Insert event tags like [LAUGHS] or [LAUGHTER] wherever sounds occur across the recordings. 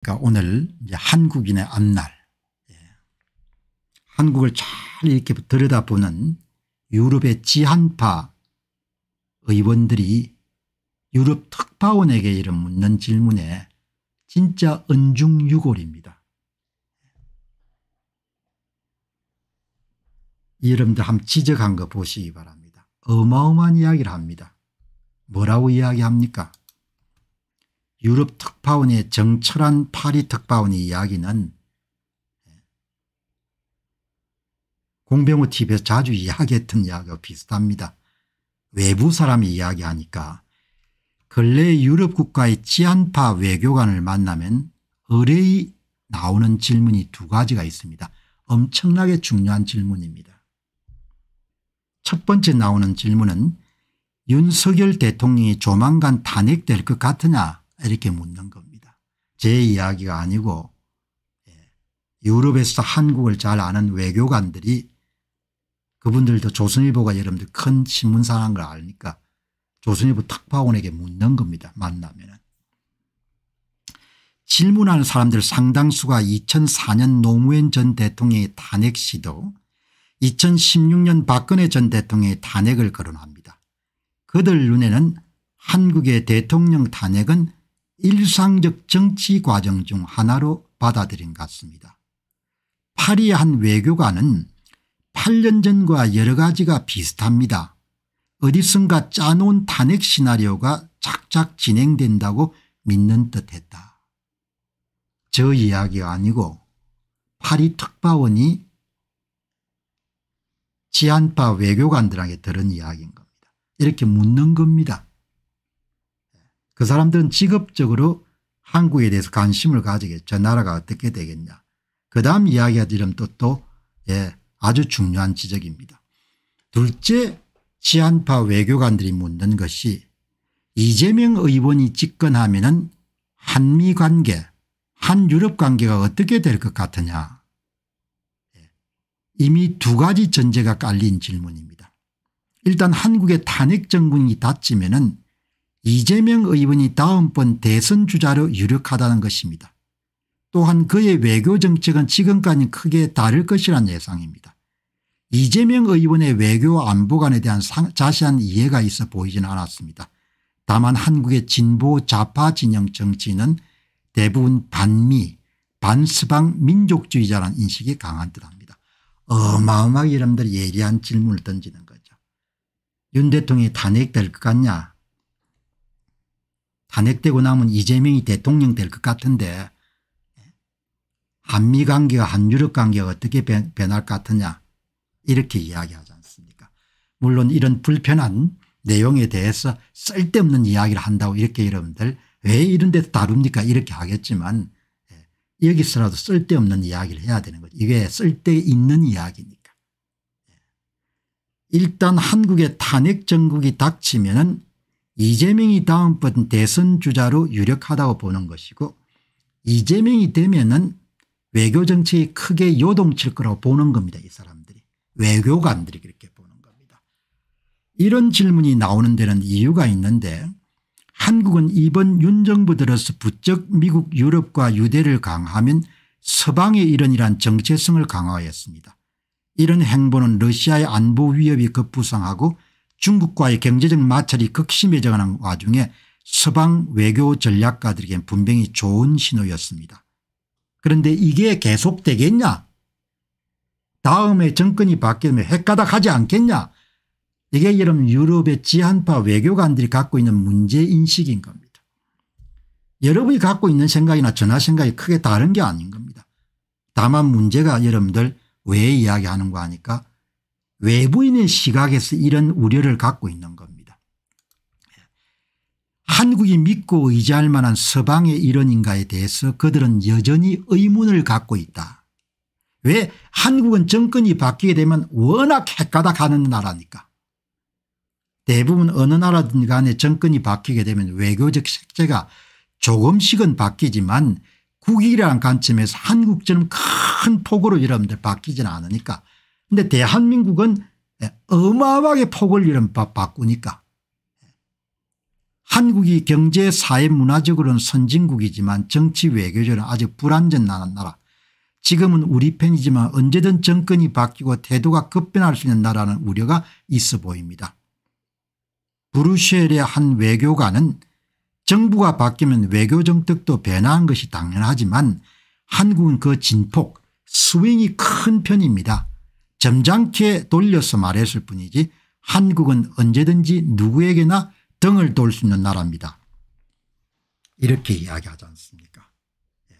그러니까 오늘 이제 한국인의 앞날 예. 한국을 잘 이렇게 들여다보는 유럽의 지한파 의원들이 유럽 특파원에게 이런 묻는 질문에 진짜 은중유골입니다. 여러분들 한번 지적한 거 보시기 바랍니다. 어마어마한 이야기를 합니다. 뭐라고 이야기합니까 유럽 특파원의 정철한 파리 특파원의 이야기는 공병호 TV에서 자주 이야기했던 이야기와 비슷합니다. 외부 사람이 이야기하니까 근래 유럽 국가의 치안파 외교관을 만나면 의뢰이 나오는 질문이 두 가지가 있습니다. 엄청나게 중요한 질문입니다. 첫 번째 나오는 질문은 윤석열 대통령이 조만간 탄핵될 것 같으냐 이렇게 묻는 겁니다. 제 이야기가 아니고 예, 유럽에서 한국을 잘 아는 외교관들이 그분들도 조선일보가 여러분들 큰 신문사라는 걸 아니까 조선일보 탁파원에게 묻는 겁니다. 만나면은. 질문하는 사람들 상당수가 2004년 노무현 전 대통령의 탄핵 시도 2016년 박근혜 전 대통령의 탄핵을 거론합니다. 그들 눈에는 한국의 대통령 탄핵은 일상적 정치 과정 중 하나로 받아들인 것 같습니다. 파리한 외교관은 8년 전과 여러 가지가 비슷합니다. 어디선가 짜놓은 탄핵 시나리오가 착착 진행된다고 믿는 듯했다. 저 이야기가 아니고 파리 특파원이 지한파 외교관들에게 들은 이야기인 겁니다. 이렇게 묻는 겁니다. 그 사람들은 직업적으로 한국에 대해서 관심을 가지겠저 나라가 어떻게 되겠냐. 그 다음 이야기가 이름 또, 또 예, 아주 중요한 지적입니다. 둘째 치안파 외교관들이 묻는 것이 이재명 의원이 집권하면 은 한미 관계 한유럽 관계가 어떻게 될 것 같으냐 예. 이미 두 가지 전제가 깔린 질문입니다. 일단 한국의 탄핵 정권이 닫히면 은 이재명 의원이 다음번 대선 주자로 유력하다는 것입니다. 또한 그의 외교 정책은 지금까지 크게 다를 것이란 예상입니다. 이재명 의원의 외교 안보관에 대한 자세한 이해가 있어 보이진 않았습니다. 다만 한국의 진보 좌파 진영 정치인은 대부분 반미 반스방 민족주의자라는 인식이 강한 듯합니다. 어마어마하게 여러분들 예리한 질문을 던지는 거죠. 윤 대통령이 탄핵될 것 같냐 탄핵되고 나면 이재명이 대통령 될 것 같은데 한미 관계와 한유럽 관계가 어떻게 변할 것 같으냐 이렇게 이야기하지 않습니까 물론 이런 불편한 내용에 대해서 쓸데없는 이야기를 한다고 이렇게 여러분들 왜 이런 데서 다룹니까 이렇게 하겠지만 예, 여기서라도 쓸데없는 이야기를 해야 되는 거죠. 이게 쓸데있는 이야기니까. 예. 일단 한국의 탄핵 정국이 닥치면 은 이재명이 다음번 대선 주자로 유력하다고 보는 것이고 이재명이 되면은 외교 정책이 크게 요동칠 거라고 보는 겁니다. 이 사람들이 외교관들이 그렇게 보는 겁니다. 이런 질문이 나오는 데는 이유가 있는데 한국은 이번 윤정부 들어서 부쩍 미국 유럽과 유대를 강화하면 서방의 이런 이란 정체성을 강화하였습니다. 이런 행보는 러시아의 안보 위협이 급부상하고 중국과의 경제적 마찰이 극심해져가는 와중에 서방 외교 전략가들에겐 분명히 좋은 신호였습니다. 그런데 이게 계속되겠냐 다음에 정권이 바뀌면 헷가닥하지 않겠냐 이게 여러분 유럽의 지한파 외교관들이 갖고 있는 문제인식인 겁니다. 여러분이 갖고 있는 생각이나 전화 생각이 크게 다른 게 아닌 겁니다. 다만 문제가 여러분들 왜 이야기하는 거 하니까 외부인의 시각에서 이런 우려를 갖고 있는 겁니다. 한국이 믿고 의지할 만한 서방의 일원인가에 대해서 그들은 여전히 의문을 갖고 있다. 왜 한국은 정권이 바뀌게 되면 워낙 헷가닥하는 나라니까. 대부분 어느 나라든 간에 정권이 바뀌게 되면 외교적 색채가 조금씩은 바뀌지만 국익이라는 관점에서 한국처럼 큰 폭으로 여러분들 바뀌지는 않으니까 근데 대한민국은 예, 어마어마하게 폭을 잃은 바, 꾸니까 한국이 경제 사회 문화적으로는 선진국이지만 정치 외교적으로는 아직 불안전 나라 지금은 우리 편이지만 언제든 정권이 바뀌고 태도가 급변할 수 있는 나라는 우려가 있어 보입니다. 브루셀의 한 외교관은 정부가 바뀌면 외교정책도 변화한 것이 당연하지만 한국은 그 진폭 스윙이 큰 편입니다. 점잖게 돌려서 말했을 뿐이지 한국은 언제든지 누구에게나 등을 돌 수 있는 나라입니다. 이렇게 이야기하지 않습니까 예.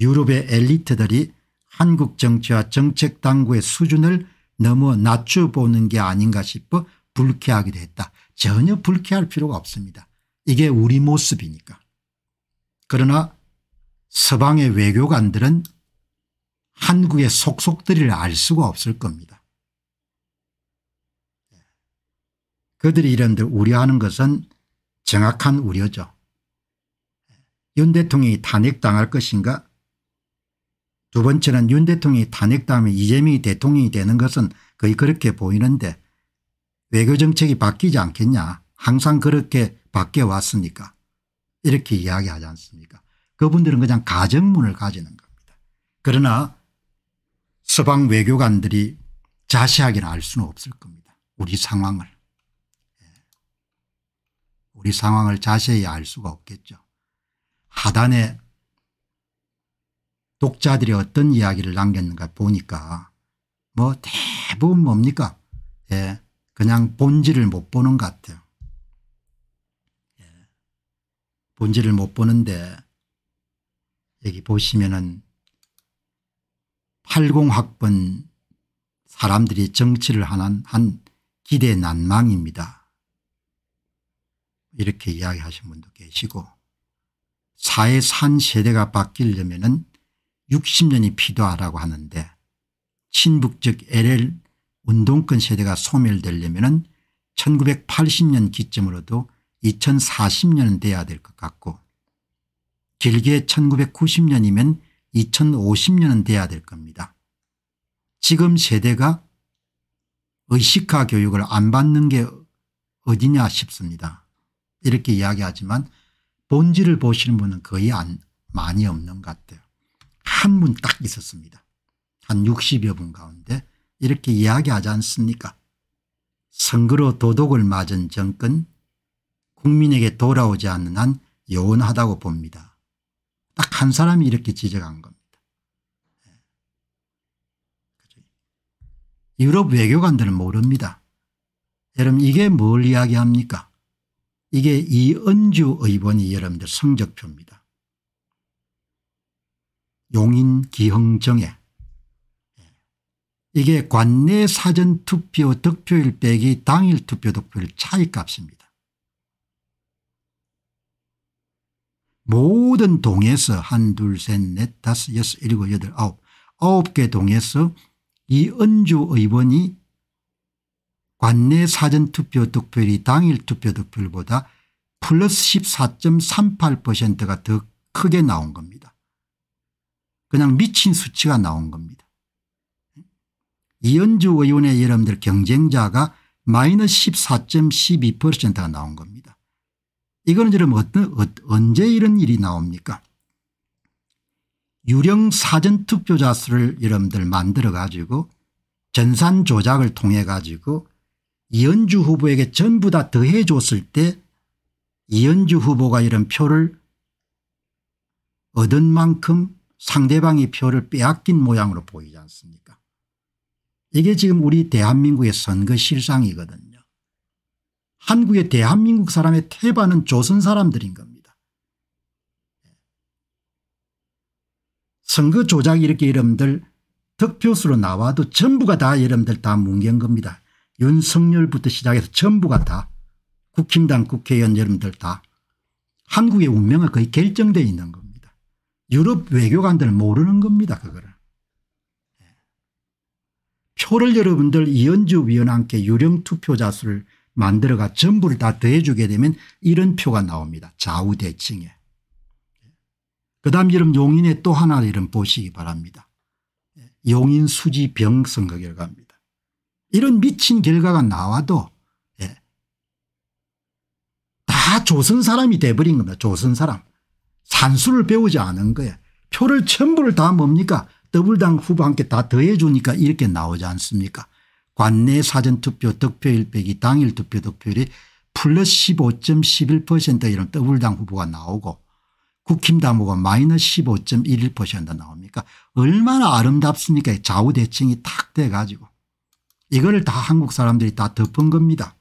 유럽의 엘리트들이 한국 정치와 정책 당국의 수준을 너무 낮춰보는 게 아닌가 싶어 불쾌하기도 했다. 전혀 불쾌할 필요가 없습니다. 이게 우리 모습이니까. 그러나 서방의 외교관들은 한국의 속속들을 알 수가 없을 겁니다. 그들이 이런 데 우려하는 것은 정확한 우려죠. 윤 대통령이 탄핵당할 것인가 두 번째는 윤 대통령이 탄핵당하면 이재명이 대통령이 되는 것은 거의 그렇게 보이는데 외교정책이 바뀌지 않겠냐 항상 그렇게 바뀌어 왔으니까 이렇게 이야기하지 않습니까 그분들은 그냥 가정문을 가지는 겁니다. 그러나 서방 외교관들이 자세하게는 알 수는 없을 겁니다. 우리 상황을. 예. 우리 상황을 자세히 알 수가 없겠죠. 하단에 독자들이 어떤 이야기를 남겼는가 보니까 뭐 대부분 뭡니까 예, 그냥 본질을 못 보는 것 같아요. 예, 본질을 못 보는데 여기 보시면은 80학번 사람들이 정치를 하는 한 기대 난망입니다. 이렇게 이야기하신 분도 계시고 사회 산 세대가 바뀌려면 은 60년이 필요하라고 하는데 친북적 LL 운동권 세대가 소멸되려면 은 1980년 기점으로도 2040년은 돼야 될 것 같고 길게 1990년이면 2050년은 돼야 될 겁니다. 지금 세대가 의식화 교육을 안 받는 게 어디냐 싶습니다. 이렇게 이야기하지만 본질을 보시는 분은 거의 안, 많이 없는 것 같아요. 한 분 딱 있었습니다. 한 60여 분 가운데 이렇게 이야기하지 않습니까? 선거로 도덕을 맞은 정권 국민에게 돌아오지 않는 한 요원하다고 봅니다. 한 사람이 이렇게 지적한 겁니다. 예. 유럽 외교관들은 모릅니다. 여러분 이게 뭘 이야기합니까? 이게 이은주 의원이 여러분들 성적표입니다. 용인 기흥정에 예. 이게 관내 사전투표 득표율 빼기 당일 투표 득표율 차이값입니다. 모든 동에서 한둘셋넷 다섯 여섯 일곱 여덟 아홉 아홉 개 동에서 이은주 의원이 관내 사전투표 득표율이 당일 투표 득표율보다 플러스 14.38%가 더 크게 나온 겁니다. 그냥 미친 수치가 나온 겁니다. 이은주 의원의 여러분들 경쟁자가 마이너스 14.12%가 나온 겁니다. 이거는 저는 뭐 어떤 어, 언제 이런 일이 나옵니까 유령 사전투표자 수를 여러분들 만들어 가지고 전산 조작을 통해 가지고 이현주 후보에게 전부 다 더해 줬을 때 이현주 후보가 이런 표를 얻은 만큼 상대방이 표를 빼앗긴 모양으로 보이지 않습니까 이게 지금 우리 대한민국의 선거 실상이거든요. 한국의 대한민국 사람의 태반은 조선 사람들인 겁니다. 선거 조작 이렇게 여러분들 득표수로 나와도 전부가 다 여러분들 다 뭉갠 겁니다. 윤석열부터 시작해서 전부가 다 국힘당 국회의원 여러분들 다 한국의 운명은 거의 결정되어 있는 겁니다. 유럽 외교관들 모르는 겁니다. 그거를. 표를 여러분들 이현주 위원함께 유령 투표자 수를 만들어가 전부를 다 더해주게 되면 이런 표가 나옵니다. 좌우대칭에. 그 다음 이름 용인의 또 하나 이름 보시기 바랍니다. 용인 수지 병 선거 그 결과입니다. 이런 미친 결과가 나와도 예. 다 조선 사람이 돼버린 겁니다. 조선 사람. 산수를 배우지 않은 거예요. 표를 전부를 다 뭡니까 더블당 후보한테 다 더해주니까 이렇게 나오지 않습니까 관내 사전투표 득표일 빼기 당일 투표 득표율이 플러스 15.11% 이런 더블당 후보가 나오고 국힘당 후보가 마이너스 15.11% 나옵니까 얼마나 아름답습니까 좌우대칭이 탁 돼가지고 이거를 다 한국 사람들이 다 덮은 겁니다.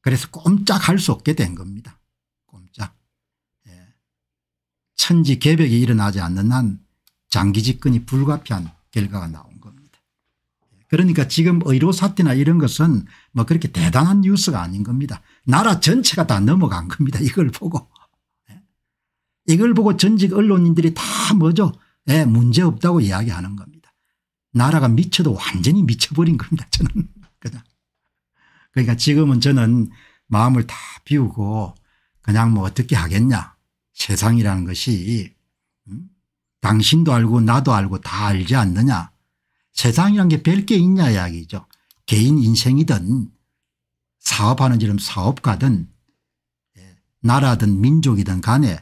그래서 꼼짝할 수 없게 된 겁니다. 꼼짝. 예. 천지 개벽이 일어나지 않는 한 장기 집권이 불가피한 결과가 나옵니다. 그러니까 지금 의료 사태나 이런 것은 뭐 그렇게 대단한 뉴스가 아닌 겁니다. 나라 전체가 다 넘어간 겁니다. 이걸 보고. 예? 이걸 보고 전직 언론인들이 다 뭐죠 예, 문제없다고 이야기하는 겁니다. 나라가 미쳐도 완전히 미쳐버린 겁니다. 저는 [LAUGHS] 그냥. 그러니까 지금은 저는 마음을 다 비우고 그냥 뭐 어떻게 하겠냐 세상이라는 것이 음? 당신도 알고 나도 알고 다 알지 않느냐 세상이란 게 별 게 있냐 이야기죠. 개인 인생이든 사업하는 지름 사업가든 예, 나라든 민족이든 간에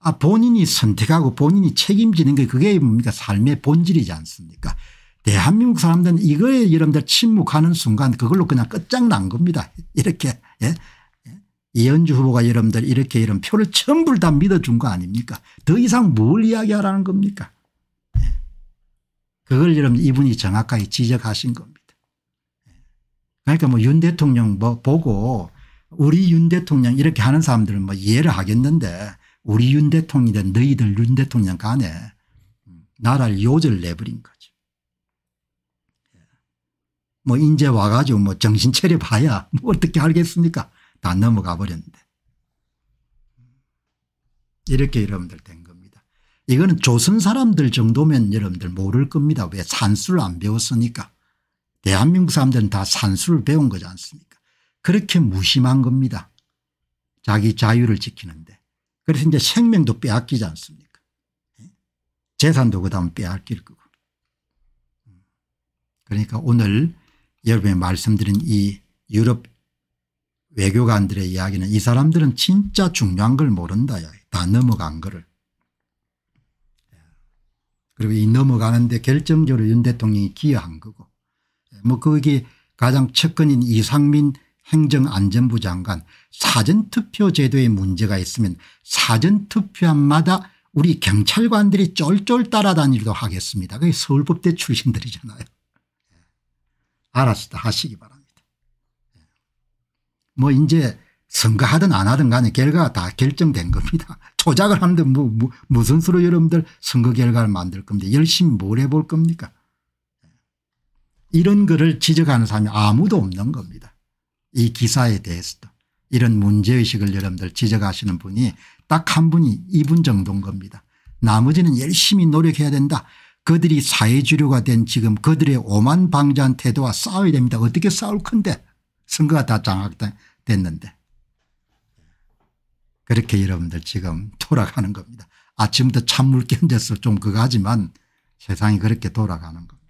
아 본인이 선택하고 본인이 책임지는 게 그게 뭡니까 삶의 본질이지 않습니까 대한민국 사람들은 이거에 여러분들 침묵하는 순간 그걸로 그냥 끝장난 겁니다. 이렇게 예? 예. 이현주 후보가 여러분들 이렇게 이런 표를 전부 다 믿어준 거 아닙니까 더 이상 뭘 이야기하라는 겁니까 그걸 여러분 이분이 정확하게 지적하신 겁니다. 그러니까 뭐 윤 대통령 뭐 보고 우리 윤 대통령 이렇게 하는 사람들은 뭐 이해를 하겠는데 우리 윤 대통령이든 너희들 윤 대통령 간에 나라를 요절 내버린 거죠. 뭐 인제 와가지고 뭐 정신 차려봐야 뭐 어떻게 알겠습니까? 다 넘어가 버렸는데. 이렇게 여러분들 된 이거는 조선 사람들 정도면 여러분들 모를 겁니다. 왜 산수를 안 배웠으니까. 대한민국 사람들은 다 산수를 배운 거지 않습니까 그렇게 무심한 겁니다. 자기 자유를 지키는데. 그래서 이제 생명도 빼앗기지 않습니까 예? 재산도 그다음 빼앗길 거고. 그러니까 오늘 여러분이 말씀드린 이 유럽 외교관들의 이야기는 이 사람들은 진짜 중요한 걸 모른다. 다 넘어간 거를. 그리고 이 넘어가는데 결정적으로 윤 대통령이 기여한 거고 예, 뭐 거기 가장 측근인 이상민 행정안전부 장관 사전투표 제도에 문제가 있으면 사전투표함마다 우리 경찰관들이 쫄쫄 따라다니기도 하겠습니다. 그게 서울법대 출신들이잖아요. 예, 알았어 하시기 바랍니다. 예. 뭐 이제 선거하든 안 하든 간에 결과가 다 결정된 겁니다. [LAUGHS] 조작을 하는데 뭐, 뭐, 무슨 수로 여러분들 선거 결과를 만들 겁니다. 열심히 뭘 해볼 겁니까 이런 거를 지적하는 사람이 아무도 없는 겁니다. 이 기사에 대해서도 이런 문제의식을 여러분들 지적하시는 분이 딱 한 분이 이분 정도인 겁니다. 나머지는 열심히 노력해야 된다. 그들이 사회주류가 된 지금 그들의 오만방자한 태도와 싸워야 됩니다. 어떻게 싸울 건데 선거가 다 장악됐는데 그렇게 여러분들 지금 돌아가는 겁니다. 아침부터 찬물 [LAUGHS] 견뎌서 좀 그거 하지만 세상이 그렇게 돌아가는 겁니다.